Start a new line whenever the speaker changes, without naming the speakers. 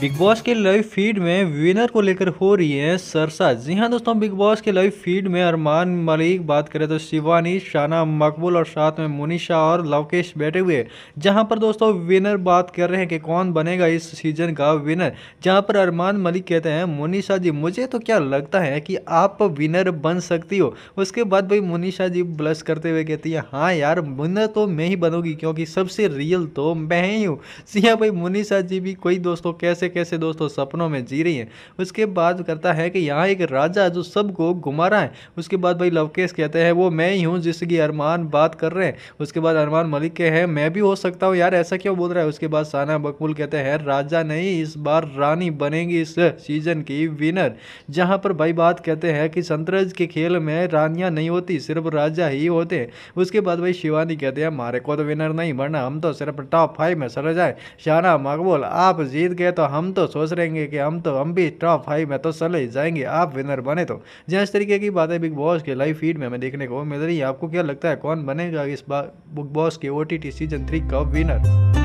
big Boss के live feed में winner को लेकर हो रही है सरसा जी हाँ दोस्तों बिग बॉस के लाइव फीड में अरमान मलिक बात करें तो शिवानी शाना मकबूल और साथ में मुनीषा और लवकेश बैठे हुए जहां पर दोस्तों विनर बात कर रहे हैं कि कौन बनेगा इस सीजन का विनर जहां पर अरमान मलिक कहते हैं मुनीषा जी मुझे तो क्या लगता है कि आप विनर बन सकती हो उसके बाद भाई मुनीषा जी ब्लस करते हुए कहती है हाँ यार विनर तो मैं ही बनूंगी क्योंकि सबसे रियल तो मैं ही हूँ जी हाँ भाई मुनीषा जी भी कोई दोस्तों कैसे कैसे कैसे दोस्तों सपनों में जी रही है उसके बाद करता है कि यहाँ एक राजा जो सबको घुमा रहा है उसके बाद भाई लवकेश कहते हैं वो मैं ही हूँ जिसकी अरमान बात कर रहे हैं उसके बाद अरमान मलिक के हैं मैं भी हो सकता हूँ यार ऐसा क्यों बोल रहा है उसके बाद साना बकबुल कहते हैं राजा नहीं इस बार रानी बनेगी इस सीजन की विनर जहाँ पर भाई बात कहते हैं कि संतरज के खेल में रानियाँ नहीं होती सिर्फ राजा ही होते हैं उसके बाद भाई शिवानी कहते हैं हमारे को तो विनर नहीं बनना हम तो सिर्फ टॉप फाइव में सर जाए शाना मकबूल आप जीत गए तो हम तो सोच रहेंगे कि हम तो हम भी टॉप फाइव में तो चले ही जाएंगे आप विनर बने तो जहाँ इस तरीके की बातें बिग बॉस के लाइव फीड में हमें देखने को मिल रही है आपको क्या लगता है कौन बनेगा इस बार बिग बॉस के ओ सीजन थ्री का विनर